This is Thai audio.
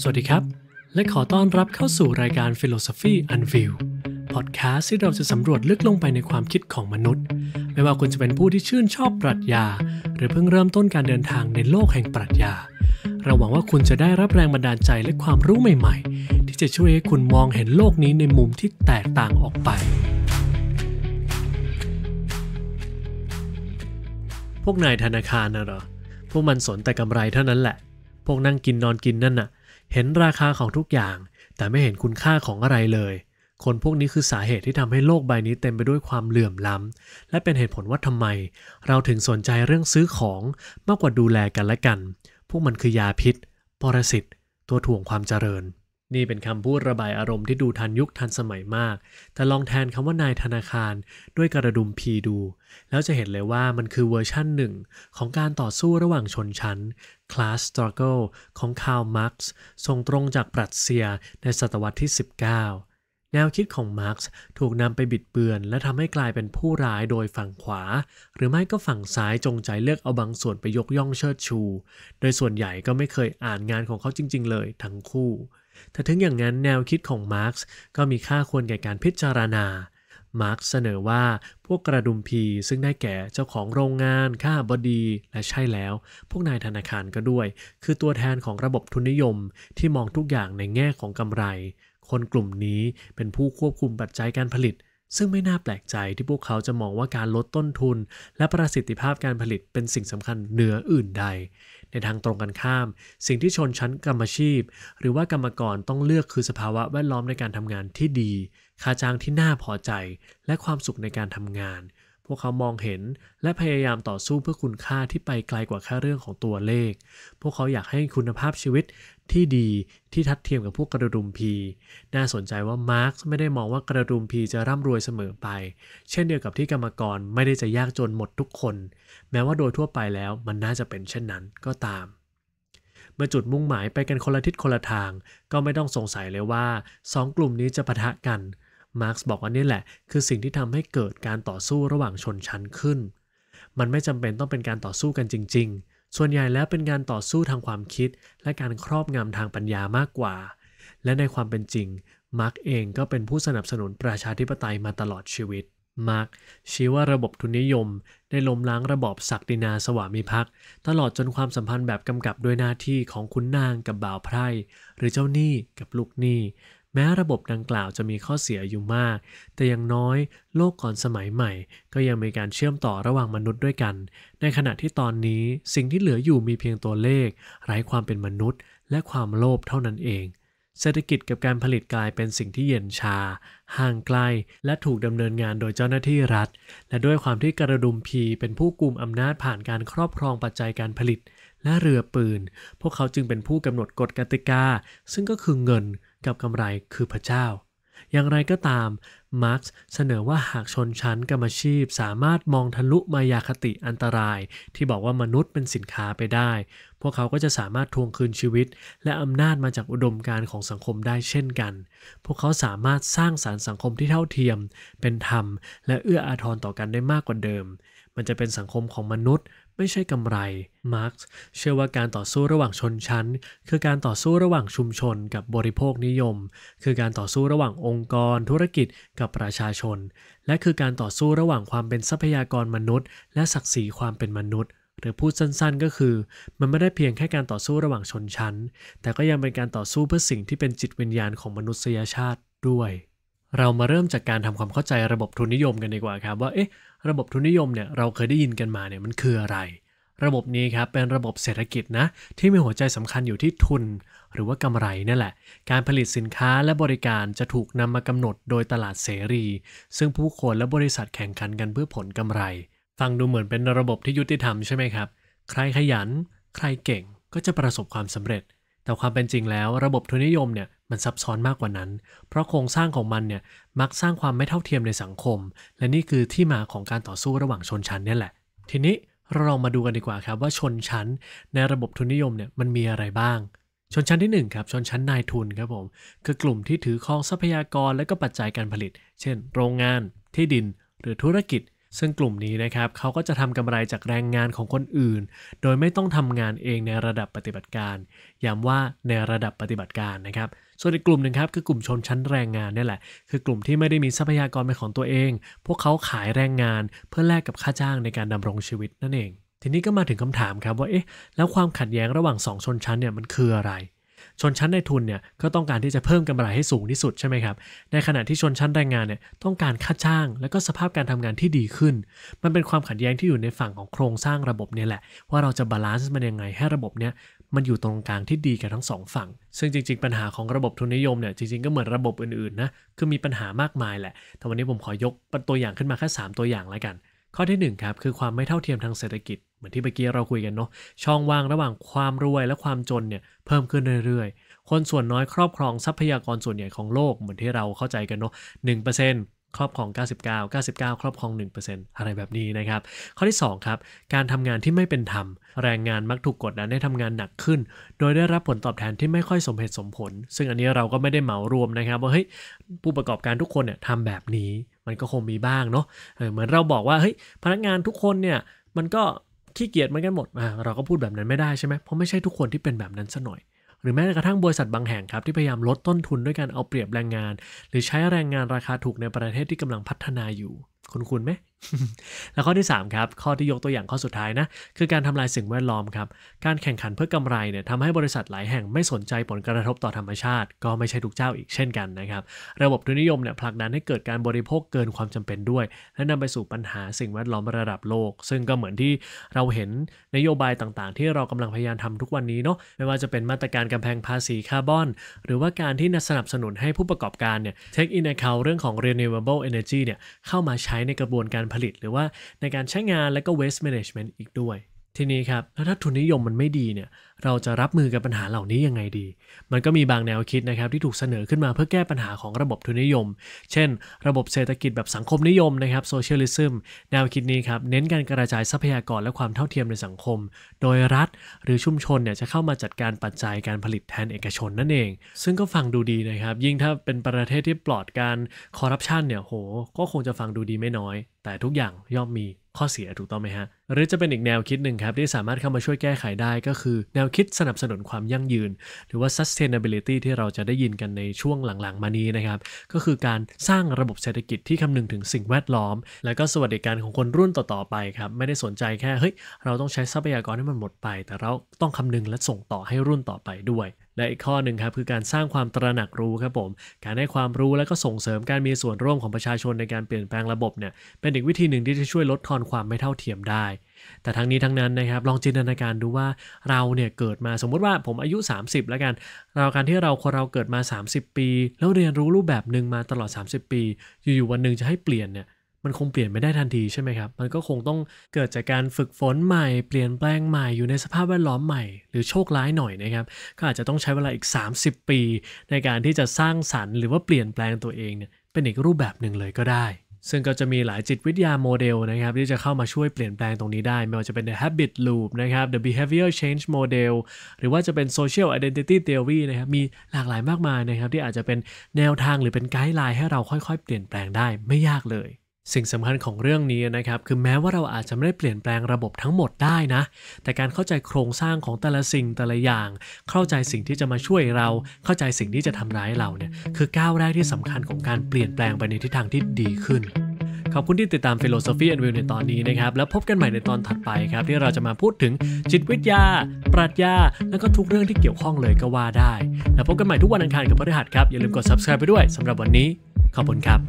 สวัสดีครับ และขอต้อนรับเข้าสู่รายการ Philosophy u n v e i l e w พอดแคสต์ที่เราจะสำรวจลึกลงไปในความคิดของมนุษย์ ไม่ว่าคุณจะเป็นผู้ที่ชื่นชอบปรัชญา หรือเพิ่งเริ่มต้นการเดินทางในโลกแห่งปรัชญาเราหวังว่าคุณจะได้รับแรงบันดาลใจและความรู้ใหม่ๆ ที่จะช่วยให้คุณมองเห็นโลกนี้ในมุมที่แตกต่างออกไป พวกนายธนาคารน่ะเหรอพวกมันสนแต่กำไรเท่านั้นแหละพวกนั่งกินนอนกินนั่นน่ะเห็นราคาของทุกอย่าง แต่ไม่เห็นคุณค่าของอะไรเลย คนพวกนี้คือสาเหตุที่ทำให้โลกใบนี้เต็มไปด้วยความเหลื่อมล้ำและเป็นเหตุผลว่าทำไมเราถึงสนใจเรื่องซื้อของมากกว่าดูแลกันและกัน พวกมันคือยาพิษ ปรสิตตัวถ่วงความเจริญนี่เป็นคำพูดระบายอารมณ์ที่ดูทันยุคทันสมัยมาก แต่ลองแทนคำว่านายธนาคารด้วยกระดุมพีดู แล้วจะเห็นเลยว่ามันคือเวอร์ชั่นหนึ่งของการต่อสู้ระหว่างชนชั้น class struggle ของคาร์ลมาร์กซ์ส่งตรงจากปรัชเซียในศตวรรษที่ 19 แนวคิดของมาร์กซ์ถูกนำไปบิดเบือน และทำให้กลายเป็นผู้ร้ายโดยฝั่งขวา หรือไม่ก็ฝั่งซ้ายจงใจเลือกเอาบางส่วนไปยกย่องเชิดชู โดยส่วนใหญ่ก็ไม่เคยอ่านงานของเขาจริงๆเลย ทั้งคู่แต่ถึงอย่างนั้นแนวคิดของมาร์กก็มีค่าควรแก่การพิจารณา มาร์กเสนอว่าพวกกระดุมพีซึ่งได้แก่เจ้าของโรงงานข้าบดี และใช่แล้ว พวกนายธนาคารก็ด้วย คือตัวแทนของระบบทุนนิยมที่มองทุกอย่างในแง่ของกำไร คนกลุ่มนี้เป็นผู้ควบคุมปัจจัยการผลิตซึ่งไม่น่าแปลกใจที่พวกเขาจะมองว่าการลดต้นทุน และประสิทธิภาพการผลิตเป็นสิ่งสำคัญเหนืออื่นใด ในทางตรงกันข้าม สิ่งที่ชนชั้นกรรมชีพ หรือว่ากรรมกรต้องเลือกคือสภาวะแวดล้อมในการทำงานที่ดี ค่าจ้างที่น่าพอใจและความสุขในการทำงานพวกเขามองเห็น และพยายามต่อสู้เพื่อคุณค่าที่ไปไกลกว่าแค่เรื่องของตัวเลข พวกเขาอยากให้คุณภาพชีวิตที่ดีที่ทัดเทียมกับพวกกระดุมพี น่าสนใจว่ามาร์กไม่ได้มองว่ากระดุมพีจะร่ำรวยเสมอไป เช่นเดียวกับที่กรรมกรไม่ได้จะยากจนหมดทุกคน แม้ว่าโดยทั่วไปแล้วมันน่าจะเป็นเช่นนั้นก็ตาม เมื่อจุดมุ่งหมายไปกันคนละทิศคนละทาง ก็ไม่ต้องสงสัยเลยว่า 2 กลุ่มนี้จะปะทะกันมาร์ก์บอกว่านี่แหละ คือสิ่งที่ทำให้เกิดการต่อสู้ระหว่างชนชั้นขึ้น มันไม่จำเป็นต้องเป็นการต่อสู้กันจริง ๆ ส่วนใหญ่แล้วเป็นการต่อสู้ทางความคิดและการครอบงำทางปัญญามากกว่า และในความเป็นจริง มาร์กเองก็เป็นผู้สนับสนุนประชาธิปไตยมาตลอดชีวิต มาร์กชี้ว่าระบบทุนนิยม ได้ล้มล้างระบอบศักดินาสวามิภักดิ์ตลอดจนความสัมพันธ์แบบกำกับด้วยหน้าที่ของคุณนางกับบ่าวไพร่ หรือเจ้าหนี้กับลูกหนี้แม้ระบบดังกล่าวจะมีข้อเสียอยู่มาก แต่อย่างน้อย โลกก่อนสมัยใหม่ก็ยังมีการเชื่อมต่อระหว่างมนุษย์ด้วยกัน ในขณะที่ตอนนี้สิ่งที่เหลืออยู่มีเพียงตัวเลข ไร้ความเป็นมนุษย์และความโลภเท่านั้นเอง เศรษฐกิจกับการผลิตกลายเป็นสิ่งที่เย็นชา ห่างไกล และถูกดำเนินงานโดยเจ้าหน้าที่รัฐ และด้วยความที่กระดุมพีเป็นผู้กลุ่มอำนาจผ่านการครอบครองปัจจัยการผลิตและเรือปืน พวกเขาจึงเป็นผู้กำหนดกฎกติกาซึ่งก็คือเงินกับกำไรคือพระเจ้า อย่างไรก็ตาม มาร์กเสนอว่าหากชนชั้นกรรมชีพ สามารถมองทะลุมายาคติอันตราย ที่บอกว่ามนุษย์เป็นสินค้าไปได้ พวกเขาก็จะสามารถทวงคืนชีวิต และอำนาจมาจากอุดมการของสังคมได้เช่นกัน พวกเขาสามารถสร้างสารรค์สังคมที่เท่าเทียม เป็นธรรมและเอื้ออาทรต่อกันได้มากกว่าเดิม มันจะเป็นสังคมของมนุษย์ไม่ใช่กำไร มาร์กเชื่อว่าการต่อสู้ระหว่างชนชั้น คือการต่อสู้ระหว่างชุมชน กับบริโภคนิยม คือการต่อสู้ระหว่างองค์กร ธุรกิจกับประชาชน และคือการต่อสู้ระหว่างความเป็นทรัพยากรมนุษย์ และศักดิ์ศรีความเป็นมนุษย์ หรือพูดสั้นๆ ก็คือ มันไม่ได้เพียงแค่การต่อสู้ระหว่างชนชั้น แต่ก็ยังเป็นการต่อสู้เพื่อสิ่งที่เป็นจิตวิญญาณของมนุษยชาติด้วยเรามาเริ่มจากการทำความเข้าใจระบบทุนนิยมกันดีกว่าครับ ว่าเอ๊ะระบบทุนนิยมเนี่ยเราเคยได้ยินกันมาเนี่ยมันคืออะไร ระบบนี้ครับเป็นระบบเศรษฐกิจนะที่มีหัวใจสำคัญอยู่ที่ทุนหรือว่ากำไรนั่นแหละ การผลิตสินค้าและบริการจะถูกนำมากำหนดโดยตลาดเสรี ซึ่งผู้คนและบริษัทแข่งขันกันเพื่อผลกำไร ฟังดูเหมือนเป็นระบบที่ยุติธรรมใช่ไหมครับใครขยัน ใครเก่งก็จะประสบความสำเร็จแต่ความเป็นจริงแล้วระบบทุนนิยมเนี่ยมันซับซ้อนมากกว่านั้น เพราะโครงสร้างของมันเนี่ยมักสร้างความไม่เท่าเทียมในสังคม และนี่คือที่มาของการต่อสู้ระหว่างชนชั้นนี่แหละทีนี้เราลองมาดูกันดีกว่าครับว่าชนชั้นในระบบทุนนิยมเนี่ยมันมีอะไรบ้าง ชนชั้นที่1ครับชนชั้นนายทุนครับผมคือกลุ่มที่ถือครองทรัพยากรและก็ปัจจัยการผลิต เช่น โรงงานที่ดินหรือธุรกิจซึ่งกลุ่มนี้นะครับเขาก็จะทำกำไรจากแรงงานของคนอื่น โดยไม่ต้องทำงานเองในระดับปฏิบัติการ ย้ำว่าในระดับปฏิบัติการนะครับ ส่วนอีกกลุ่มหนึ่งครับคือกลุ่มชนชั้นแรงงานนี่แหละ คือกลุ่มที่ไม่ได้มีทรัพยากรเป็นของตัวเอง พวกเขาขายแรงงานเพื่อแลกกับค่าจ้างในการดำรงชีวิตนั่นเอง ทีนี้ก็มาถึงคำถามครับว่าเอ๊ะแล้วความขัดแย้งระหว่าง 2 ชนชั้นเนี่ยมันคืออะไรชนชั้นในทุนเนี่ยก็ต้องการที่จะเพิ่มกำไรให้สูงที่สุดใช่ไหมครับ ในขณะที่ชนชั้นแรงงานเนี่ยต้องการค่าจ้าง และก็สภาพการทำงานที่ดีขึ้น มันเป็นความขัดแย้งที่อยู่ในฝั่งของโครงสร้างระบบเนี่ยแหละ ว่าเราจะบาลานซ์มันยังไงให้ระบบเนี่ยมันอยู่ตรงกลางที่ดีกับทั้งสองฝั่ง ซึ่งจริงๆปัญหาของระบบทุนนิยมเนี่ยจริงๆก็เหมือนระบบอื่นๆนะคือมีปัญหามากมายแหละแต่วันนี้ผมขอยกตัวอย่างขึ้นมาแค่3ตัวอย่างแล้วกันข้อที่1ครับคือความไม่เท่าเทียมทางเศรษฐกิจ เหมือนที่เมื่อกี้เราคุยกันเนาะช่องว่างระหว่างความรวยและความจนเนี่ยเพิ่มขึ้นเรื่อยๆ คนส่วนน้อยครอบครองทรัพยากรส่วนใหญ่ของโลก เหมือนที่เราเข้าใจกันเนาะ1%ครอบครอง 99 99 ครอบครอง1%อะไรแบบนี้นะครับ ข้อที่2ครับการทำงานที่ไม่เป็นธรรมแรงงานมักถูกกดดันให้ทำงานหนักขึ้น โดยได้รับผลตอบแทนที่ไม่ค่อยสมเหตุสมผล ซึ่งอันนี้เราก็ไม่ได้เหมารวมนะครับ ว่าเฮ้ยผู้ประกอบการทุกคนเนี่ยทำแบบนี้มันก็คงมีบ้างเนาะเหมือนเราบอกว่าเฮ้ยพนักงานทุกคนเนี่ย มันก็ขี้เกียจเหมือนกันหมด เราก็พูดแบบนั้นไม่ได้ใช่ไหมเพราะไม่ใช่ทุกคนที่เป็นแบบนั้นซะหน่อย หรือแม้กระทั่งบริษัทบางแห่งครับที่พยายามลดต้นทุนด้วยการเอาเปรียบแรงงาน หรือใช้แรงงานราคาถูกในประเทศที่กำลังพัฒนาอยู่คุณคุณไหมแล้วข้อที่ 3 ครับ ข้อที่ยกตัวอย่างข้อสุดท้ายนะ คือการทำลายสิ่งแวดล้อมครับ การแข่งขันเพื่อกำไรเนี่ยทำให้บริษัทหลายแห่งไม่สนใจผลกระทบต่อธรรมชาติ ก็ไม่ใช่ทุกเจ้าอีกเช่นกันนะครับ ระบบทุนนิยมเนี่ยผลักดันให้เกิดการบริโภคเกินความจำเป็นด้วย และนำไปสู่ปัญหาสิ่งแวดล้อมระดับโลก ซึ่งก็เหมือนที่เราเห็นนโยบายต่างๆ ที่เรากำลังพยายามทำทุกวันนี้เนาะไม่ว่าจะเป็นมาตรการกำแพงภาษีคาร์บอน หรือว่าการที่สนับสนุนให้ผู้ประกอบการเนี่ย take in account เรื่องของ renewable energy เนี่ยเข้ามาใช้ในกระบวนการผลิต หรือว่าในการใช้งานและก็ waste management อีกด้วยทีนี้ครับแล้วถ้าทุนนิยมมันไม่ดีเนี่ยเราจะรับมือกับปัญหาเหล่านี้ยังไงดี มันก็มีบางแนวคิดนะครับที่ถูกเสนอขึ้นมาเพื่อแก้ปัญหาของระบบทุนนิยม เช่น ระบบเศรษฐกิจแบบสังคมนิยมนะครับโซเชียลิซึมแนวคิดนี้ครับเน้นการกระจายทรัพยากรและความเท่าเทียมในสังคม โดยรัฐหรือชุมชนเนี่ยจะเข้ามาจัดการปัจจัยการผลิตแทนเอกชนนั่นเอง ซึ่งก็ฟังดูดีนะครับยิ่งถ้าเป็นประเทศที่ปลอดการคอร์รัปชันเนี่ยโหก็คงจะฟังดูดีไม่น้อย แต่ทุกอย่างย่อมมีข้อเสียถูกต้องไหมฮะหรือจะเป็นอีกแนวคิดหนึ่งครับ ที่สามารถเข้ามาช่วยแก้ไขได้ก็คือแนวคิดสนับสนุนความยั่งยืน หรือว่า sustainability ที่เราจะได้ยินกันในช่วงหลังๆ มานี้นะครับ ก็คือการสร้างระบบเศรษฐกิจที่คำนึงถึงสิ่งแวดล้อม แล้วก็สวัสดิการของคนรุ่นต่อๆไปครับ ไม่ได้สนใจแค่เฮ้ยเราต้องใช้ทรัพยากรให้มันหมดไป แต่เราต้องคำนึงและส่งต่อให้รุ่นต่อไปด้วยและอีกข้อหนึ่งครับ คือการสร้างความตระหนักรู้ครับผมการให้ความรู้และก็ส่งเสริมการมีส่วนร่วมของประชาชนในการเปลี่ยนแปลงระบบเนี่ยเป็นอีกวิธีหนึ่งที่จะช่วยลดทอน ความไม่เท่าเทียมได้ แต่ทั้งนี้ทั้งนั้นนะครับลองจินตนาการดูว่าเราเนี่ย เกิดมาสมมุติว่าผมอายุ 30 แล้วกัน เราการที่เราคนเราเกิดมา 30 ปี แล้วเรียนรู้รูปแบบหนึ่งมาตลอด 30 ปี อยู่ๆวันหนึ่งจะให้เปลี่ยนเนี่ยมันคงเปลี่ยนไม่ได้ทันทีใช่ไหมครับ มันก็คงต้องเกิดจากการฝึกฝนใหม่ เปลี่ยนแปลงใหม่อยู่ในสภาพแวดล้อมใหม่หรือโชคร้ายหน่อยนะครับก็อาจจะต้องใช้เวลาอีก 30 ปี ในการที่จะสร้างสรรค์หรือว่าเปลี่ยนแปลงตัวเองเนี่ยเป็นอีกรูปแบบหนึ่งเลยก็ได้ ซึ่งก็จะมีหลายจิตวิทยาโมเดลนะครับที่จะเข้ามาช่วยเปลี่ยนแปลงตรงนี้ได้ไม่ว่าจะเป็น the habit loop นะครับ the behavior change model หรือว่าจะเป็น social identity theory นะครับ มีหลากหลายมากมายนะครับที่อาจจะเป็นแนวทางหรือเป็นไกด์ไลน์ให้เราค่อยๆ เปลี่ยนแปลงได้ไม่ยากเลยสิ่งสำคัญของเรื่องนี้นะครับคือแม้ว่าเราอาจจะไม่ได้เปลี่ยนแปลงระบบทั้งหมดได้นะ แต่การเข้าใจโครงสร้างของแต่ละสิ่งแต่ละอย่าง เข้าใจสิ่งที่จะมาช่วยเรา เข้าใจสิ่งที่จะทำร้ายเราเนี่ยคือก้าวแรกที่สำคัญของการเปลี่ยนแปลงไปในทิศทางที่ดีขึ้นขอบคุณที่ติดตาม Philosophy and Will ในตอนนี้นะครับแล้วพบกันใหม่ในตอนถัดไปครับที่เราจะมาพูดถึงจิตวิทยา ปรัชญาแล้วก็ทุกเรื่องที่เกี่ยวข้องเลยก็ว่าได้ แล้วพบกันใหม่ทุกวันอังคารกับพฤหัสครับอย่าลืมกด subscribe ไปด้วยสำหรับวันนี้ขอบคุณครับ